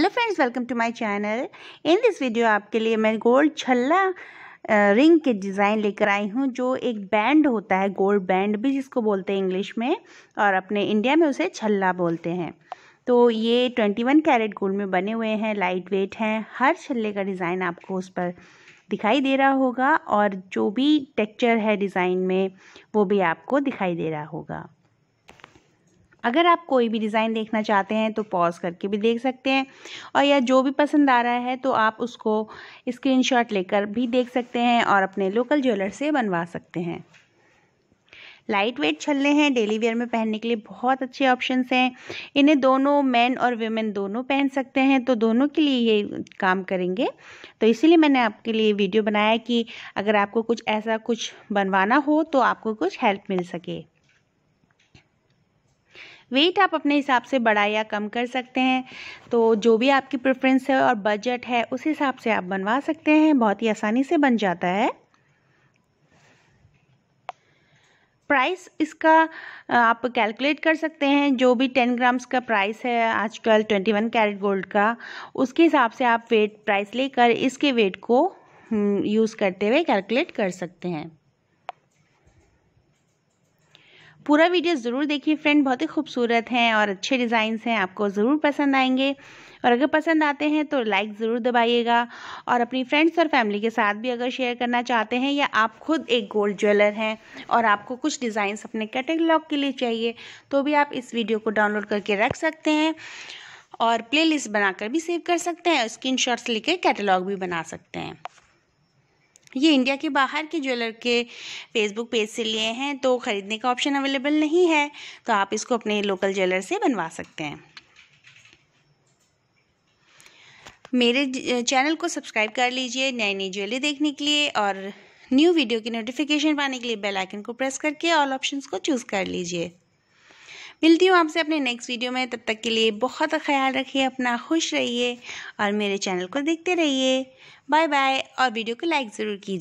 hello friends welcome to my channel in this video आपके लिए मैं गोल्ड छल्ला रिंग के डिज़ाइन लेकर आई हूँ जो एक बैंड होता है गोल्ड बैंड भी जिसको बोलते हैं इंग्लिश में और अपने इंडिया में उसे छल्ला बोलते हैं तो ये 21 कैरेट गोल्ड में बने हुए हैं लाइट वेट हैं हर छल्ले का डिज़ाइन आपको उस पर दिखाई दे रहा होगा और जो भी टेक्चर है डिज़ाइन में वो भी आपको दिखाई दे रहा होगा अगर आप कोई भी डिज़ाइन देखना चाहते हैं तो पॉज करके भी देख सकते हैं और या जो भी पसंद आ रहा है तो आप उसको स्क्रीनशॉट लेकर भी देख सकते हैं और अपने लोकल ज्वेलर से बनवा सकते हैं लाइट वेट छल्ले हैं डेली वेयर में पहनने के लिए बहुत अच्छे ऑप्शन हैं इन्हें दोनों मैन और वेमेन दोनों पहन सकते हैं तो दोनों के लिए ये काम करेंगे तो इसीलिए मैंने आपके लिए वीडियो बनाया कि अगर आपको कुछ ऐसा कुछ बनवाना हो तो आपको कुछ हेल्प मिल सके वेट आप अपने हिसाब से बढ़ा या कम कर सकते हैं तो जो भी आपकी प्रेफरेंस है और बजट है उस हिसाब से आप बनवा सकते हैं बहुत ही आसानी से बन जाता है प्राइस इसका आप कैलकुलेट कर सकते हैं जो भी टेन ग्राम्स का प्राइस है आजकल ट्वेंटी वन कैरेट गोल्ड का उसके हिसाब से आप वेट प्राइस लेकर इसके वेट को हम्म, यूज़ करते हुए कैलकुलेट कर सकते हैं पूरा वीडियो ज़रूर देखिए फ्रेंड बहुत ही खूबसूरत हैं और अच्छे डिज़ाइंस हैं आपको ज़रूर पसंद आएंगे और अगर पसंद आते हैं तो लाइक ज़रूर दबाइएगा और अपनी फ्रेंड्स और फैमिली के साथ भी अगर शेयर करना चाहते हैं या आप खुद एक गोल्ड ज्वेलर हैं और आपको कुछ डिज़ाइंस अपने कैटेलॉग के लिए चाहिए तो भी आप इस वीडियो को डाउनलोड करके रख सकते हैं और प्लेलिस्ट बनाकर भी सेव कर सकते हैं और स्क्रीन शॉट्स लेकर कैटलॉग भी बना सकते हैं ये इंडिया के बाहर के ज्वेलर के फेसबुक पेज से लिए हैं तो ख़रीदने का ऑप्शन अवेलेबल नहीं है तो आप इसको अपने लोकल ज्वेलर से बनवा सकते हैं मेरे चैनल को सब्सक्राइब कर लीजिए नई नई ज्वेलरी देखने के लिए और न्यू वीडियो की नोटिफिकेशन पाने के लिए बेल आइकन को प्रेस करके ऑल ऑप्शंस को चूज़ कर लीजिए मिलती हूँ आपसे अपने नेक्स्ट वीडियो में तब तक के लिए बहुत ख्याल रखिए अपना खुश रहिए और मेरे चैनल को देखते रहिए बाय बाय और वीडियो को लाइक ज़रूर कीजिए